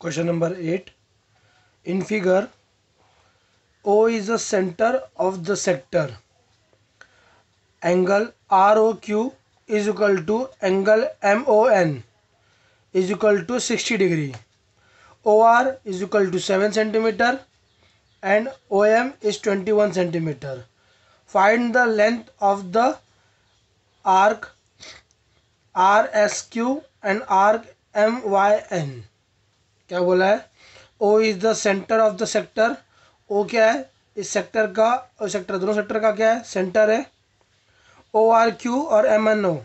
Question number eight in figure O is the centre of the sector angle R O Q is equal to angle M O N is equal to sixty degree O R is equal to seven centimetre and O M is twenty one centimetre find the length of the arc R S Q and arc M Y N क्या बोला है O is the centre of the sector O क्या है इस sector का और sector दोनों sector का क्या है सेंटर है ओ आर क्यू और M N O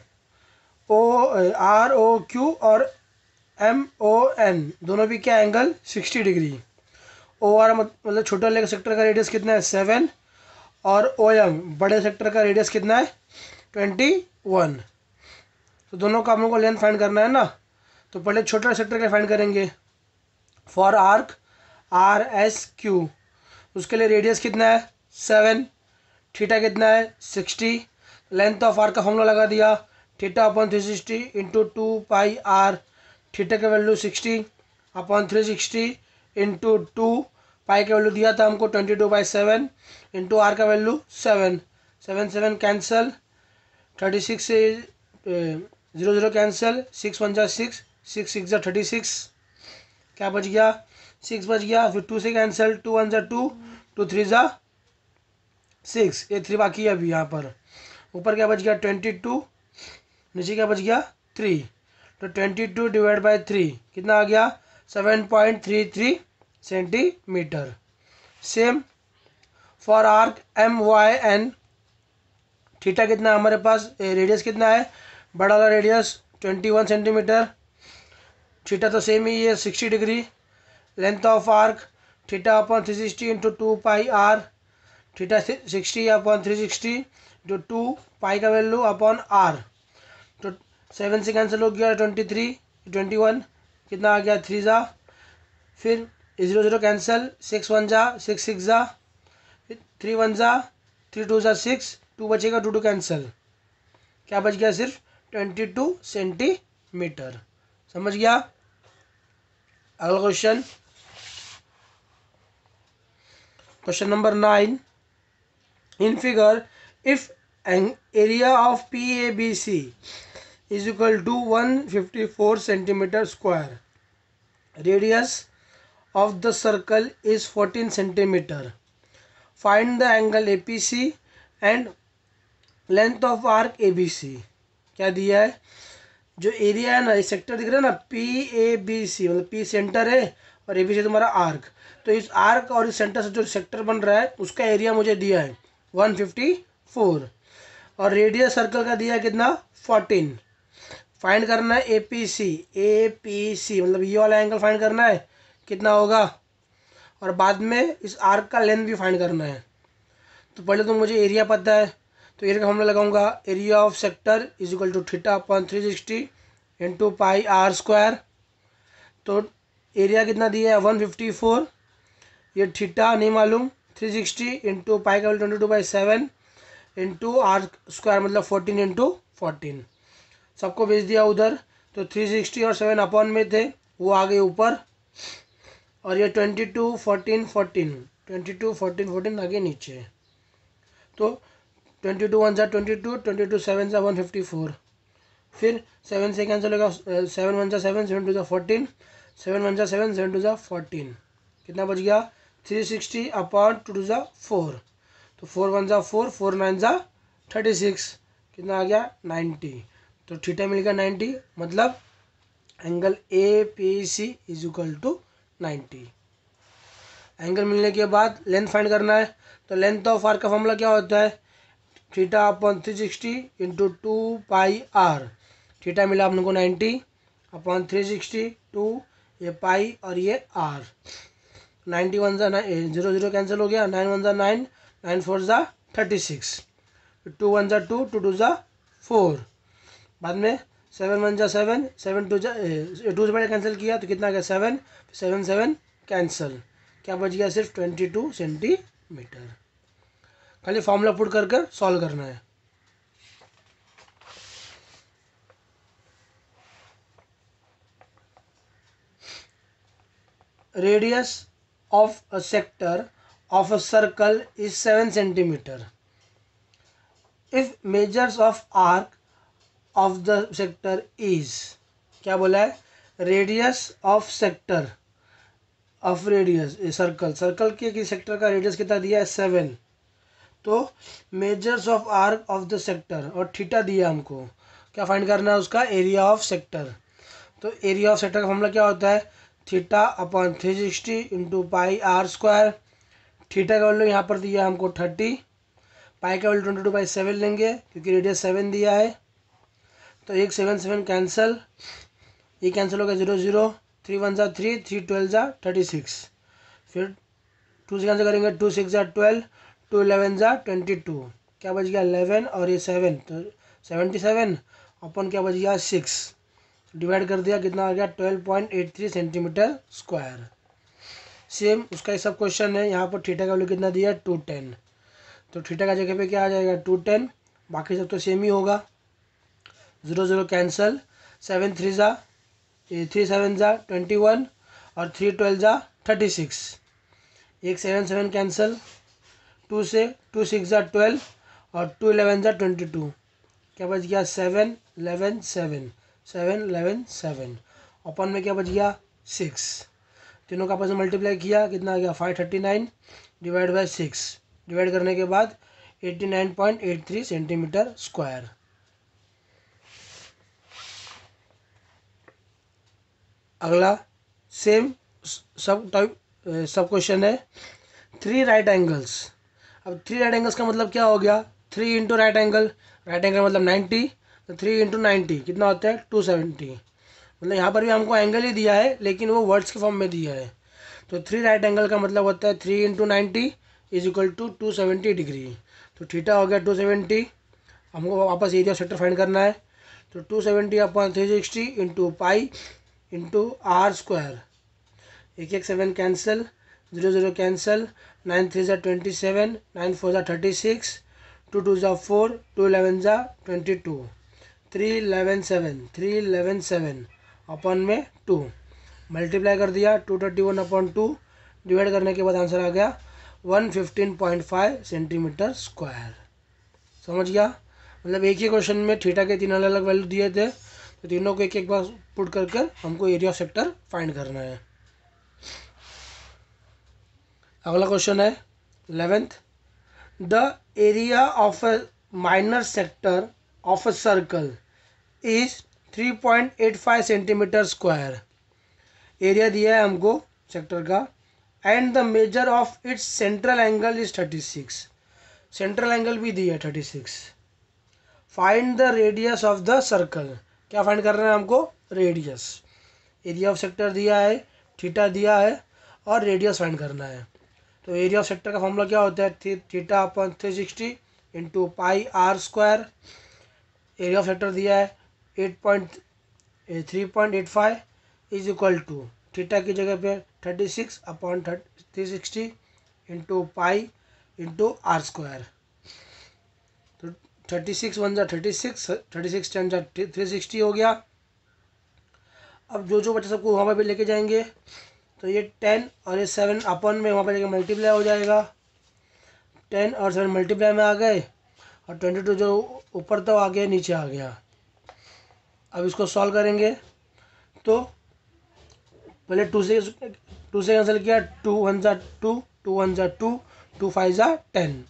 O R O Q और एम ओ एन दोनों भी क्या angle sixty degree O R मतलब छोटे वाले सेक्टर का रेडियस कितना है सेवन और ओ एम बड़े सेक्टर का रेडियस कितना है ट्वेंटी वन तो दोनों का हम लोग को लेंथ फाइंड करना है ना तो पहले छोटे सेक्टर का फाइंड करेंगे for arc R S Q उसके लिए रेडियस कितना है सेवन थीटा कितना है सिक्सटी लेंथ ऑफ आर्क का फॉर्मूला लगा दिया theta upon three sixty into two pi r theta का value sixty upon three sixty into two pi का वैल्यू दिया था हमको twenty two by seven into r का value seven seven seven cancel thirty six zero zero cancel six one जा six six six जा thirty six क्या बच गया सिक्स बच गया फिर टू से कैंसिल टू वन जै टू टू थ्री ज़ा सिक्स ये थ्री बाकी है अभी यहाँ पर ऊपर क्या बच गया ट्वेंटी टू नीचे क्या बच गया थ्री तो twenty two divide by three कितना आ गया seven point three three centimetre same for arc M Y N theta कितना है हमारे पास रेडियस कितना है बड़ा वाला radius twenty one centimetre theta तो सेम ही है sixty degree length of arc theta upon three sixty into two pi r theta sixty upon three sixty into two pi का वैल्यू अपॉन आर तो seven से cancel हो गया twenty three twenty one कितना आ गया थ्री ज़ा फिर zero zero cancel six one ज़ा सिक्स सिक्स ज़ा थ्री वन ज़ा थ्री टू ज़ा सिक्स टू बचेगा टू टू कैंसिल क्या बच गया सिर्फ ट्वेंटी टू सेंटीमीटर समझ गया अगला question question number nine in figure if area of P A B C is equal to one fifty four centimetre square radius of the circle is fourteen centimetre find the angle A P C and length of arc A B C क्या दिया है जो area है ना ये sector दिख रहा है ना पी ए बी सी मतलब पी सेंटर है और ए बी सी तुम्हारा आर्क तो इस आर्क और इस सेंटर से जो सेक्टर बन रहा है उसका एरिया मुझे दिया है वन फिफ्टी फोर और रेडियस सर्कल का दिया है कितना फोर्टीन फाइंड करना है ए पी सी ए पी सी मतलब ये वाला एंगल फाइंड करना है कितना होगा और बाद में इस आर्क का लेंथ भी फाइंड करना है तो पहले तो मुझे एरिया पता है तो एरिया का फॉर्मूला लगाऊंगा area of sector is equal to theta upon three sixty into pi are square तो एरिया कितना दिया है वन फिफ्टी फोर ये थीटा नहीं मालूम थ्री सिक्सटी इंटू पाई का twenty two by seven into r square मतलब फोर्टीन इंटू फोर्टीन सबको भेज दिया उधर तो थ्री सिक्सटी और सेवन अपॉन में थे वो आ गए ऊपर और ये twenty two fourteen fourteen twenty two fourteen fourteen आगे नीचे तो ट्वेंटी टू वन ज़ा twenty two twenty two seven ज़ा वन फिफ्टी फोर फिर सेवन से कैंसिल होगा सेवन वन ज़ा सेवन सेवन टू ज़ा फोर्टीन सेवन वन ज़ा सेवन सेवन टू ज़ा फोर्टीन कितना बच गया three sixty upon two two ज़ा फोर तो फोर वन ज़ा फोर फोर नाइन ज़ा थर्टी सिक्स कितना आ गया नाइन्टी तो थीटा मिल गया नाइन्टी मतलब angle A P C is equal to ninety angle मिलने के बाद लेंथ फाइंड करना है तो लेंथ ऑफ आर का फॉर्मूला क्या होता है theta upon three sixty into two pi r theta मिला अपन को ninety upon three sixty two ये पाई और ये आर नाइन्टी वन ज़ा नाइन जीरो जीरो कैंसिल हो गया नाइन वन ज़ा नाइन नाइन फोर ज़ा थर्टी सिक्स टू वन ज़ा टू टू टू ज़ा फोर बाद में सेवन वन जा सेवन सेवन टू जा टू से पहले कैंसिल किया तो कितना गया सेवन सेवन सेवन कैंसिल क्या बच गया सिर्फ ट्वेंटी टू सेंटीमीटर खाली फॉर्मूला पुट कर कर सॉल्व करना है radius of a sector of a circle is seven centimetre if measures of arc of the sector is क्या बोला है radius of sector of radius circle circle के sector का रेडियस कितना दिया है सेवन तो measures of arc of the sector और थीटा दिया हमको क्या फाइंड करना है उसका एरिया ऑफ सेक्टर तो एरिया ऑफ सेक्टर का फॉर्मूला क्या होता है theta upon three sixty into pi are square theta का वैल्यू यहाँ पर दिया हमको थर्टी पाई का value twenty two by seven लेंगे क्योंकि रेडियस सेवन दिया है तो एक सेवन सेवन कैंसिल ये कैंसिल हो गया जीरो जीरो थ्री वन ज़ा थ्री थ्री ट्वेल्व ज़ा थर्टी सिक्स फिर टू से कैंसिल करेंगे टू सिक्स ज़ा ट्वेल्व टू तो इलेवन ज़ा ट्वेंटी टू क्या बच गया अलेवन और ये सेवन तो सेवेंटी सेवन अपन क्या बच गया सिक्स डिवाइड कर दिया कितना आ गया twelve point eight three centimetre square same उसका ये सब क्वेश्चन है यहाँ पर ठीठा का वैल्यू कितना दिया टू टेन तो ठीठा का जगह पे क्या आ जाएगा टू टेन बाकी सब तो सेम ही होगा zero zero cancel seven three ज़ा थ्री सेवन ज़ा ट्वेंटी वन और थ्री ट्वेल्व ज़ा थर्टी सिक्स एक सेवन सेवन कैंसल टू से टू सिक्स जै ट्वेल्व और टू इलेवन जै ट्वेंटी टू क्या बच गया seven eleven seven seven eleven seven upon में क्या बच गया सिक्स तीनों का आपस में मल्टीप्लाई किया कितना आ गया five thirty nine divide by six divide करने के बाद eighty nine point eight three centimetre square अगला सेम सब टाइप सब क्वेश्चन है थ्री राइट एंगल्स अब थ्री राइट एंगल्स का मतलब क्या हो गया three into right angle right angle मतलब नाइन्टी तो थ्री इंटू नाइन्टी कितना होता है टू सेवेंटी मतलब यहाँ पर भी हमको एंगल ही दिया है लेकिन वो वर्ड्स के फॉर्म में दिया है तो थ्री राइट एंगल का मतलब होता है three into ninety is equal to two seventy degree तो थीटा हो गया टू सेवेंटी हमको वापस एरिया सेक्टर फाइंड करना है तो two seventy upon three sixty into pi into r square एक एक seven cancel zero zero cancel nine three ज़ा ट्वेंटी सेवन नाइन फोर ज़ा थर्टी सिक्स टू टू ज़ा फोर टू इलेवन ज़ा twenty two three eleven seven three eleven seven upon में two multiply कर दिया two thirty one upon two divide करने के बाद आंसर आ गया one fifteen point five centimetre square समझ गया मतलब एक ही क्वेश्चन में थीटा के तीन अलग अलग वैल्यू दिए थे तो तीनों को एक एक बार पुट कर कर हमको एरिया ऑफ सेक्टर फाइंड करना है अगला क्वेश्चन है eleventh the area of a minor sector of a circle is 3.85 centimetre square area दिया है हमको सेक्टर का and the measure of its central angle is 36 central angle भी दिया है 36 find the radius of the circle क्या find करना है हमको रेडियस एरिया ऑफ सेक्टर दिया है थीटा दिया है और रेडियस फाइंड करना है तो एरिया ऑफ सेक्टर का फॉर्मूला क्या होता है theta upon three sixty into pi are square area of sector दिया है eight point three point eight five is equal to theta की जगह पे thirty six upon three sixty into pi into r square तो thirty six one जा thirty six thirty six ten जा three sixty हो गया अब जो जो बच्चे सबको वहाँ पर भी लेके जाएंगे तो ये टेन और ये सेवन अपन में वहाँ पर जाकर मल्टीप्लाई हो जाएगा टेन और सेवन मल्टीप्लाई में आ गए और ट्वेंटी टू जो ऊपर तो आ गया नीचे आ गया अब इसको सॉल्व करेंगे तो पहले टू से टू से कैंसिल किया टू वन ज़ा टू टू वन ज़ा टू टू फाइव ज़ा टेन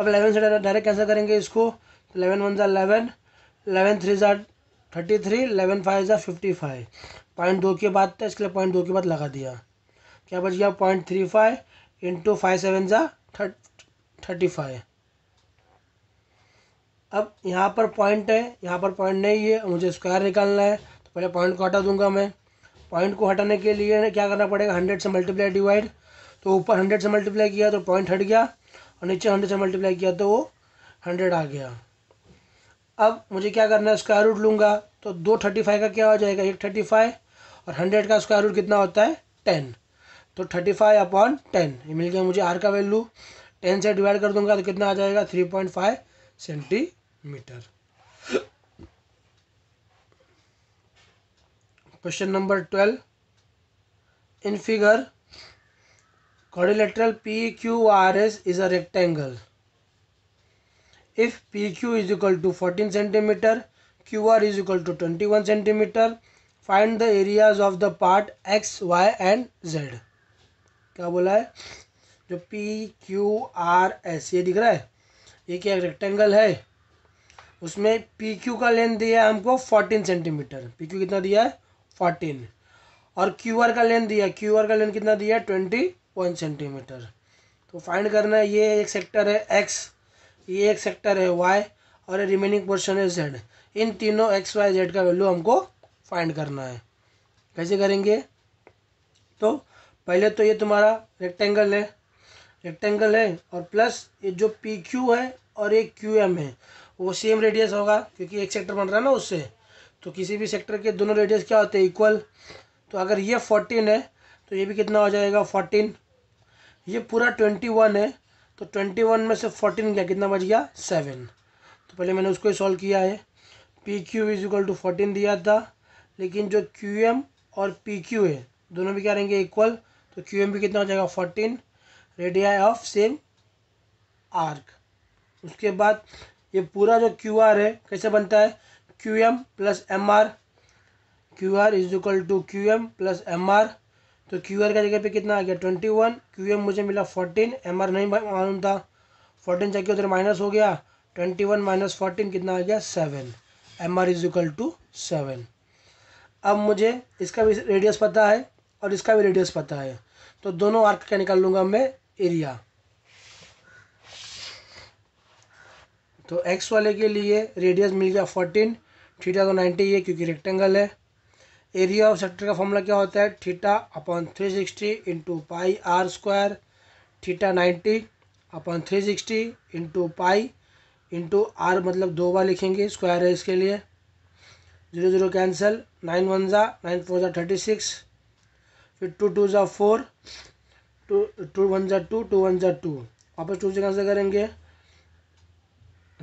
अब इलेवन से डायरेक्ट कैंसिल करेंगे इसको इलेवन वन ज़ा इलेवन इलेवन थ्री ज़ा थर्टी थ्री इलेवन फाइव ज़ा फिफ्टी फाइव पॉइंट दो के बाद था इसके लिए पॉइंट दो के बाद लगा दिया क्या बच गया point three five into five seven ज़ा थर्टी फाइव अब यहाँ पर पॉइंट है यहाँ पर पॉइंट नहीं है मुझे स्क्वायर निकालना है तो पहले पॉइंट को हटा दूंगा मैं पॉइंट को हटाने के लिए क्या करना पड़ेगा हंड्रेड से मल्टीप्लाई डिवाइड तो ऊपर हंड्रेड से मल्टीप्लाई किया तो पॉइंट हट गया और नीचे हंड्रेड से मल्टीप्लाई किया तो वो हंड्रेड आ गया अब मुझे क्या करना है स्क्वायर रूट लूँगा तो दो थर्टी फाइव का क्या हो जाएगा एक थर्टी फाइव और हंड्रेड का स्क्वायर रूट कितना होता है टेन तो थर्टी फाइव अपॉन टेन ये मिल गया मुझे आर का वैल्यू टेन से डिवाइड कर दूंगा तो कितना आ जाएगा three point five centimetre question number twelve in figure P R S is a rectangle if P Q is equal to fourteen centimetre Q R is equal to twenty one centimetre find the areas of the part X Y and Z क्या बोला है जो P Q R S ये दिख रहा है ये क्या रेक्टेंगल है उसमें पी क्यू का लेंथ दिया है हमको फोर्टीन सेंटीमीटर पी क्यू कितना दिया है फोर्टीन और क्यू आर का लेंथ दिया क्यू आर का लेंथ कितना दिया है ट्वेंटी वन सेंटीमीटर तो फाइंड करना है ये एक सेक्टर है एक्स ये एक सेक्टर है वाई और ये रिमेनिंग पोर्शन है जेड इन तीनों एक्स वाई जेड का वैल्यू हमको फाइंड करना है कैसे करेंगे तो पहले तो ये तुम्हारा रेक्टेंगल है रेक्टेंगल है और प्लस ये जो पी क्यू है और ये क्यू एम है वो सेम रेडियस होगा क्योंकि एक सेक्टर बन रहा है ना उससे तो किसी भी सेक्टर के दोनों रेडियस क्या होते हैं इक्वल तो अगर ये फोर्टीन है तो ये भी कितना हो जाएगा फोर्टीन ये पूरा ट्वेंटी वन है तो ट्वेंटी वन में से फोर्टीन गया कितना बच गया सेवन तो पहले मैंने उसको ही सॉल्व किया है P Q is equal to fourteen दिया था लेकिन जो क्यू एम और पी क्यू है दोनों भी क्या रहेंगे इक्वल तो क्यू एम भी कितना हो जाएगा fourteen radii of same arc उसके बाद ये पूरा जो क्यू आर है कैसे बनता है Q M plus M R Q R is equal to Q M plus M R तो क्यू आर का जगह पे कितना आ गया ट्वेंटी वन क्यू एम मुझे मिला फोर्टीन एम आर नहीं मालूम था फोर्टीन चाहिए तो उधर माइनस हो गया ट्वेंटी वन माइनस फोर्टीन कितना आ गया seven M R is equal to seven अब मुझे इसका भी रेडियस पता है और इसका भी रेडियस पता है तो दोनों आर्क क्या निकाल लूँगा मैं एरिया तो एक्स वाले के लिए रेडियस मिल गया फोर्टीन थीटा तो नाइन्टी है क्योंकि रेक्टेंगल है एरिया ऑफ सेक्टर का फॉर्मूला क्या होता है theta upon three sixty into pi are square theta ninety upon three sixty into pi into R मतलब दो बार लिखेंगे स्क्वायर है इसके लिए zero zero cancel nine one ज़ा नाइन फोर ज़ा थर्टी सिक्स फिर टू टू ज़ा फोर टू टू वन ज़ा टू टू वन ज़ा टू वापस टू से कैंसिल करेंगे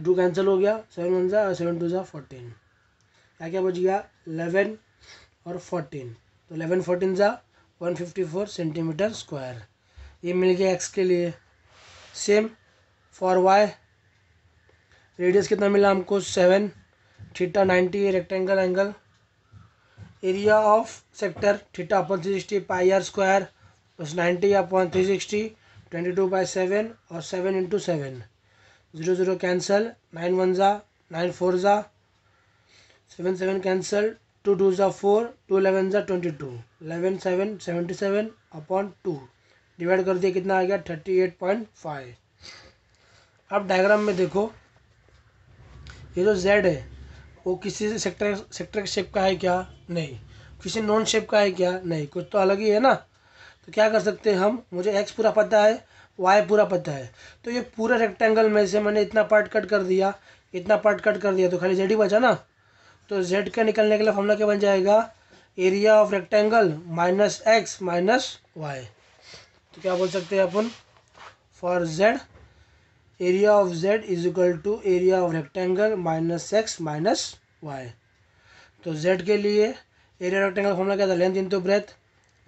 टू कैंसिल हो गया सेवन वन ज़ा सेवन टू ज़ा फोर्टीन क्या क्या बच गया एलेवन और फोर्टीन तो एलेवन फोर्टीन ज़ा one fifty four centimetre square ये मिल गया एक्स के लिए सेम फॉर वाई रेडियस कितना मिला हमको seven theta ninety rectangle angle area of sector theta upon three sixty pi are square plus ninety upon three sixty twenty two by seven और seven into seven zero zero cancel nine one ज़ा nine four ज़ा seven seven cancel two two ज़ा four two eleven ज़ा twenty two eleven seven seventy seven upon two divide कर दिया कितना आ गया थर्टी एट पॉइंट फाइव अब डायग्राम में देखो ये जो जेड है वो किसी सेक्टर सेक्टर के शेप का है क्या नहीं किसी नॉन शेप का है क्या नहीं कुछ तो अलग ही है ना तो क्या कर सकते हैं हम मुझे एक्स पूरा पता है वाई पूरा पता है तो ये पूरा रेक्टेंगल में से मैंने इतना पार्ट कट कर दिया इतना पार्ट कट कर दिया तो खाली जेड ही बचा ना तो जेड का निकलने के लिए फॉर्मूला क्या बन जाएगा area of rectangle minus X minus Y तो क्या बोल सकते हैं अपन for Z area of Z is equal to area of rectangle minus X minus Y तो जेड के लिए एरिया रेक्टेंगल फॉर्मूला क्या था लेंथ इंटू ब्रेथ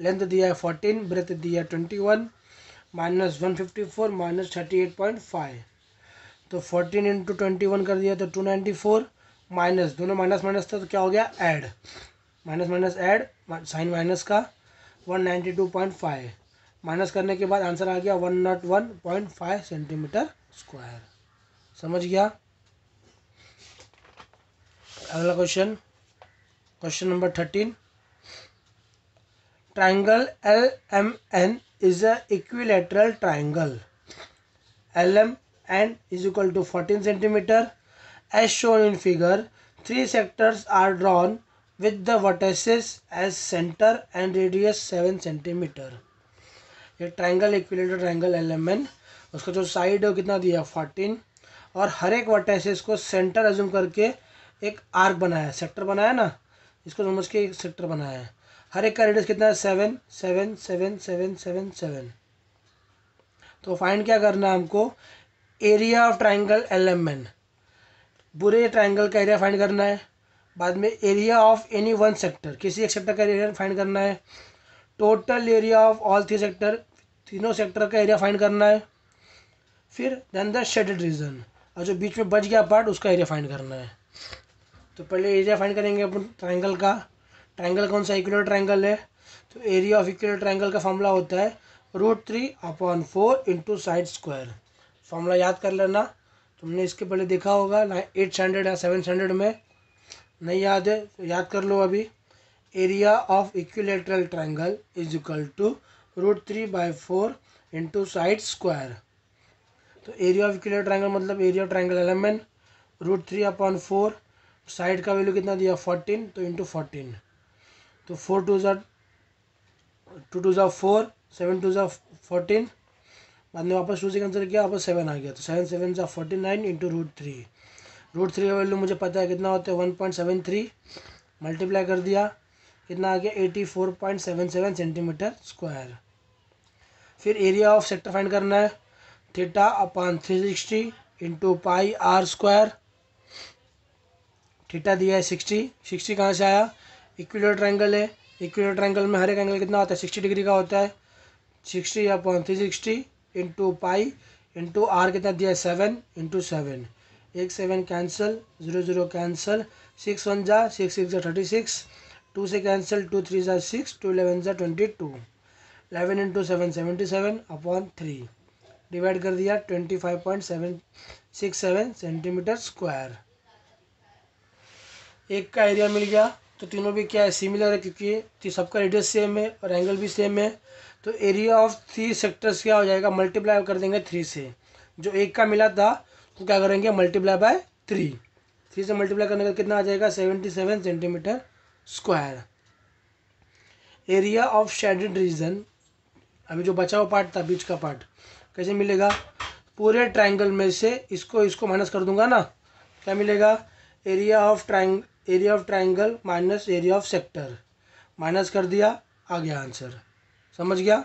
लेंथ दिया है फोर्टीन ब्रेथ दिया है twenty one minus one fifty four minus thirty eight point five तो फोर्टीन इंटू ट्वेंटी वन कर दिया तो टू नाइन्टी फोर माइनस दोनों माइनस माइनस था तो क्या हो गया add minus minus add sign minus का one ninety two point five minus करने के बाद आंसर आ गया one naught one point five centimetre square समझ गया अगला question question number thirteen triangle L N is a equilateral triangle L M N is equal to fourteen centimeter As shown in figure, three sectors are drawn with the vertices as center and radius 7 centimeter. ये triangle equilateral triangle LMN उसका जो side है कितना दिया fourteen और हर एक vertices को centre assume करके एक आर्क बनाया है सेक्टर बनाया ना इसको समझ के एक सेक्टर बनाया है हर एक का रेडियस कितना है seven seven seven seven seven seven तो फाइंड क्या करना है हमको एरिया ऑफ ट्राइंगल एलेमेंट पूरे ट्राइंगल का एरिया फाइंड करना है बाद में area of any one sector किसी एक सेक्टर का एरिया फाइंड करना है total area of all three sector तीनों सेक्टर का एरिया फाइंड करना है फिर देन द शेडेड रीजन और जो बीच में बच गया पार्ट उसका एरिया फाइंड करना है तो पहले एरिया फाइंड करेंगे अपन ट्राइंगल का ट्राइंगल कौन सा इक्वलर ट्राइंगल है तो एरिया ऑफ इक्वलर ट्राइंगल का फॉर्मूला होता है root three upon four into side square formula याद कर लेना तुमने इसके पहले देखा होगा एट स्टैंडर्ड या सेवन स्टैंडर्ड में नहीं याद है तो याद कर लो अभी area of equilateral triangle is equal to root three by four into side square तो एरिया ऑफ इक्विलेटरल ट्राइंगल मतलब area of triangle LMN root three upon four side का वैल्यू कितना दिया फोर्टीन तो इंटू फोर्टीन तो four two जो two two जो four seven two जो फोर्टीन बाद में वापस टू से कैंसिल किया वापस सेवन आ गया तो सेवन सेवन सा forty nine into root three root three का वैल्यू मुझे पता है कितना होता है one point seven three multiply कर दिया कितना आ गया eighty four point seven seven centimeter square फिर एरिया ऑफ सेक्टर फाइंड करना है theta upon three sixty into pi are square theta दिया है सिक्सटी सिक्सटी कहाँ से आया इक्वेटर ट्रायंगल है इक्वेटर ट्रायंगल में हर एक एंगल कितना होता है सिक्सटी डिग्री का होता है sixty upon three sixty into pi into R कितना दिया सेवन इंटू सेवन एक seven cancel zero zero cancel six one जा सिक्स सिक्स जा थर्टी सिक्स टू से कैंसिल टू थ्री जा सिक्स टू इलेवन जा twenty two eleven into seven seventy seven upon three divide कर दिया twenty five point seven six seven centimeter square एक का area मिल गया तो तीनों भी क्या है सिमिलर है क्योंकि सबका रेडियस सेम है और एंगल भी सेम है तो एरिया ऑफ थ्री सेक्टर्स क्या हो जाएगा मल्टीप्लाई कर देंगे थ्री से जो एक का मिला था तो क्या करेंगे मल्टीप्लाई बाय थ्री थ्री से मल्टीप्लाई करने का कितना आ जाएगा seventy seven centimeter square area of shaded region अभी जो बचा हुआ पार्ट था बीच का पार्ट कैसे मिलेगा पूरे ट्राइंगल में से इसको इसको माइनस कर दूंगा ना क्या मिलेगा area of triangle area of triangle minus area of sector minus कर दिया आ गया आंसर समझ गया